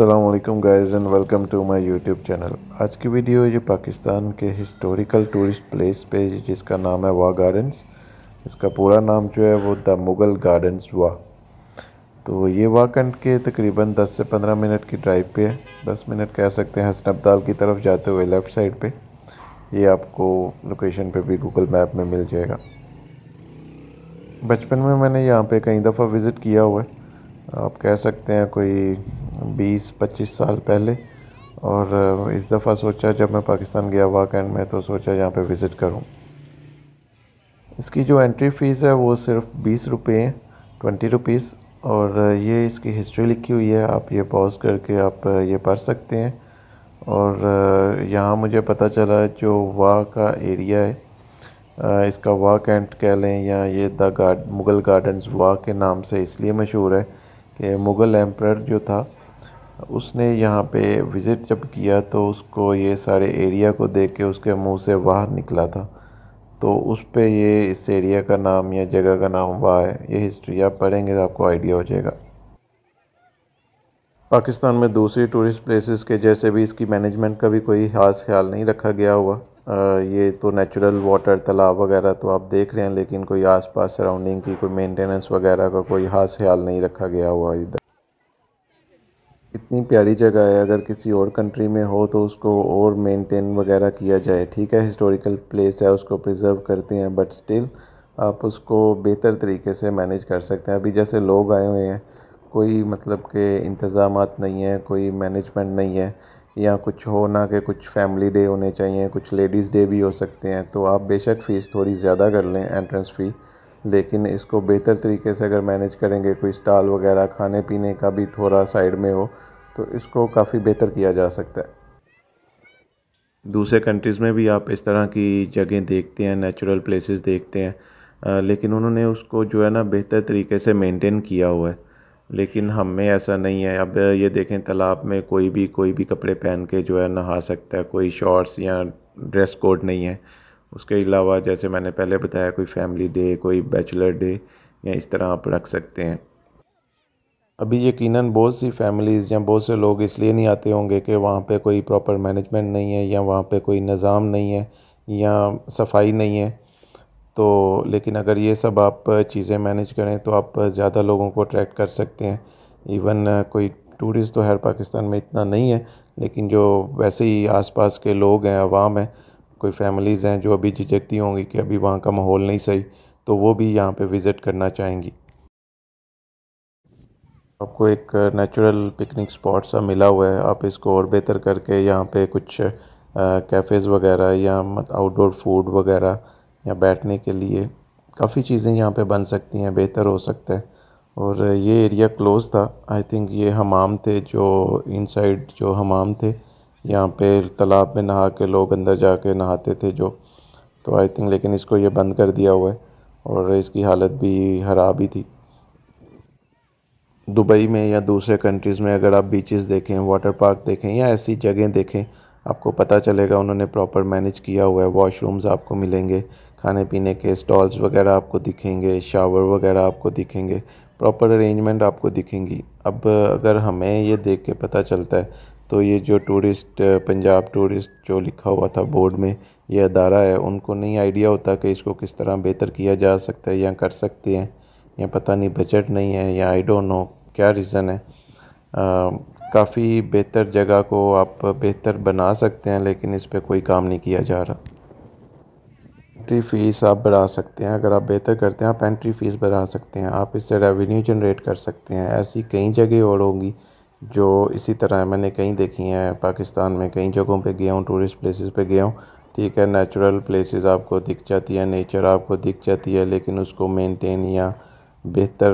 अल्लाम guys and welcome to my YouTube channel आज की वीडियो ये पाकिस्तान के हिस्टोरिकल टूरिस्ट प्लेस पे जिसका नाम है वाह गार्डन्स इसका पूरा नाम जो है वो द मुग़ल गार्डन्स वाह तो ये वाह कंट के तकरीबन 10 से 15 मिनट की ड्राइव पे है 10 मिनट कह सकते हैं अबदाल की तरफ जाते हुए लेफ़्ट साइड पे ये आपको लोकेशन पे भी गूगल मैप में मिल जाएगा बचपन में मैंने यहाँ पे कई दफ़ा विज़िट किया हुआ है आप कह सकते हैं कोई बीस पच्चीस साल पहले और इस दफ़ा सोचा जब मैं पाकिस्तान गया वाकैंड में तो सोचा यहाँ पे विज़िट करूँ इसकी जो एंट्री फ़ीस है वो सिर्फ बीस रुपये हैं ट्वेंटी रुपीज़ और ये इसकी हिस्ट्री लिखी हुई है आप ये पॉज करके आप ये पढ़ सकते हैं और यहाँ मुझे पता चला जो वाह का एरिया है इसका वाह कैंट कह लें या ये द गार्ड मुग़ल गार्डन्स वाह के नाम से इसलिए मशहूर है कि मुग़ल एम्प्रर जो था उसने यहाँ पे विज़िट जब किया तो उसको ये सारे एरिया को देख के उसके मुंह से बाहर निकला था तो उस पर ये इस एरिया का नाम या जगह का नाम वाह है ये हिस्ट्री आप पढ़ेंगे तो आपको आइडिया हो जाएगा पाकिस्तान में दूसरी टूरिस्ट प्लेसेस के जैसे भी इसकी मैनेजमेंट का भी कोई खास ख्याल नहीं रखा गया हुआ आ, ये तो नेचुरल वाटर तालाब वगैरह तो आप देख रहे हैं लेकिन कोई आसपास सराउंडिंग की कोई मेंटेनेंस वगैरह का कोई खास ख्याल नहीं रखा गया हुआ इधर कितनी प्यारी जगह है अगर किसी और कंट्री में हो तो उसको और मेंटेन वगैरह किया जाए ठीक है हिस्टोरिकल प्लेस है उसको प्रिजर्व करते हैं बट स्टिल आप उसको बेहतर तरीके से मैनेज कर सकते हैं अभी जैसे लोग आए हुए हैं कोई मतलब के इंतज़ाम नहीं है कोई मैनेजमेंट नहीं है या कुछ हो ना कि कुछ फैमिली डे होने चाहिए कुछ लेडीज़ डे भी हो सकते हैं तो आप बेशक फ़ीस थोड़ी ज़्यादा कर लें एंट्रेंस फ़ी लेकिन इसको बेहतर तरीके से अगर मैनेज करेंगे कोई स्टॉल वगैरह खाने पीने का भी थोड़ा साइड में हो तो इसको काफ़ी बेहतर किया जा सकता है दूसरे कंट्रीज़ में भी आप इस तरह की जगह देखते हैं नेचुरल प्लेसेस देखते हैं आ, लेकिन उन्होंने उसको जो है ना बेहतर तरीके से मेंटेन किया हुआ है लेकिन हम में ऐसा नहीं है अब ये देखें तालाब में कोई भी कोई भी कपड़े पहन के जो है नहा सकता है कोई शॉर्ट्स या ड्रेस कोड नहीं है उसके अलावा जैसे मैंने पहले बताया कोई फैमिली डे कोई बैचलर डे या इस तरह आप रख सकते हैं अभी यकीनन बहुत सी फैमिलीज़ या बहुत से लोग इसलिए नहीं आते होंगे कि वहाँ पे कोई प्रॉपर मैनेजमेंट नहीं है या वहाँ पे कोई निज़ाम नहीं है या सफाई नहीं है तो लेकिन अगर ये सब आप चीज़ें मैनेज करें तो आप ज़्यादा लोगों को अट्रैक्ट कर सकते हैं इवन कोई टूरिस्ट तो हर पाकिस्तान में इतना नहीं है लेकिन जो वैसे ही आसपास के लोग हैं आवाम हैं कोई फैमिलीज़ हैं जो अभी झिझकती होंगी कि अभी वहाँ का माहौल नहीं सही तो वो भी यहाँ पे विज़िट करना चाहेंगी आपको एक नेचुरल पिकनिक स्पॉट सा मिला हुआ है आप इसको और बेहतर करके यहाँ पे कुछ कैफ़ेज़ वगैरह या आउटडोर फूड वगैरह या बैठने के लिए काफ़ी चीज़ें यहाँ पे बन सकती हैं बेहतर हो सकता है और ये एरिया क्लोज था आई थिंक ये हमाम थे जो इनसाइड जो हमाम थे यहाँ पे तालाब में नहा के लोग अंदर जा के नहाते थे जो तो आई थिंक लेकिन इसको ये बंद कर दिया हुआ है और इसकी हालत भी ख़राब ही थी दुबई में या दूसरे कंट्रीज़ में अगर आप बीचेस देखें वाटर पार्क देखें या ऐसी जगह देखें आपको पता चलेगा उन्होंने प्रॉपर मैनेज किया हुआ है वॉशरूम्स आपको मिलेंगे खाने पीने के स्टॉल्स वगैरह आपको दिखेंगे शावर वगैरह आपको दिखेंगे प्रॉपर अरेंजमेंट आपको दिखेंगी अब अगर हमें ये देख के पता चलता है तो ये जो टूरिस्ट पंजाब टूरिस्ट जो लिखा हुआ था बोर्ड में ये अदारा है उनको नहीं आइडिया होता कि इसको किस तरह बेहतर किया जा सकता है या कर सकते हैं या पता नहीं बजट नहीं है या आई डोंट नो क्या रीज़न है काफ़ी बेहतर जगह को आप बेहतर बना सकते हैं लेकिन इस पर कोई काम नहीं किया जा रहा एंट्री फ़ीस आप बढ़ा सकते हैं अगर आप बेहतर करते हैं आप एंट्री फ़ीस बढ़ा सकते हैं आप इससे रेवेन्यू जनरेट कर सकते हैं ऐसी कई जगह और होंगी जो इसी तरह मैंने कई देखी हैं पाकिस्तान में कई जगहों पे गया हूँ टूरिस्ट प्लेसेस पे गया हूँ ठीक है नेचुरल प्लेसेस आपको दिख जाती है नेचर आपको दिख जाती है लेकिन उसको मेनटेन या बेहतर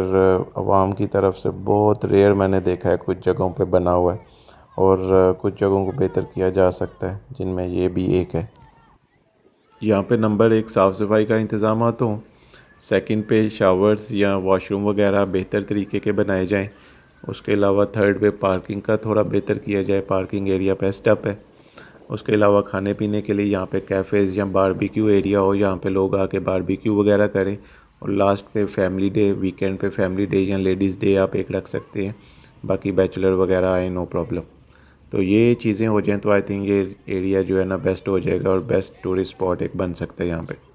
आवाम की तरफ से बहुत रेयर मैंने देखा है कुछ जगहों पे बना हुआ है और कुछ जगहों को बेहतर किया जा सकता है जिनमें ये भी एक है यहाँ पे नंबर एक साफ़ सफाई का इंतज़ाम हों सेकंड पे शावर्स या वॉशरूम वगैरह बेहतर तरीके के बनाए जाएं उसके अलावा थर्ड पे पार्किंग का थोड़ा बेहतर किया जाए पार्किंग एरिया बेस्टअप है उसके अलावा खाने पीने के लिए यहाँ पे कैफ़ेज़ या बारबेक्यू एरिया हो यहाँ पे लोग आके बारबेक्यू वगैरह करें और लास्ट पे फैमिली डे वीकेंड पे फैमिली डे या लेडीज़ डे आप एक रख सकते हैं बाकी बैचलर वगैरह आए नो प्रॉब्लम तो ये चीज़ें हो जाएँ तो आई थिंक ये एरिया जो है ना बेस्ट हो जाएगा और बेस्ट टूरिस्ट स्पॉट एक बन सकता है यहाँ पर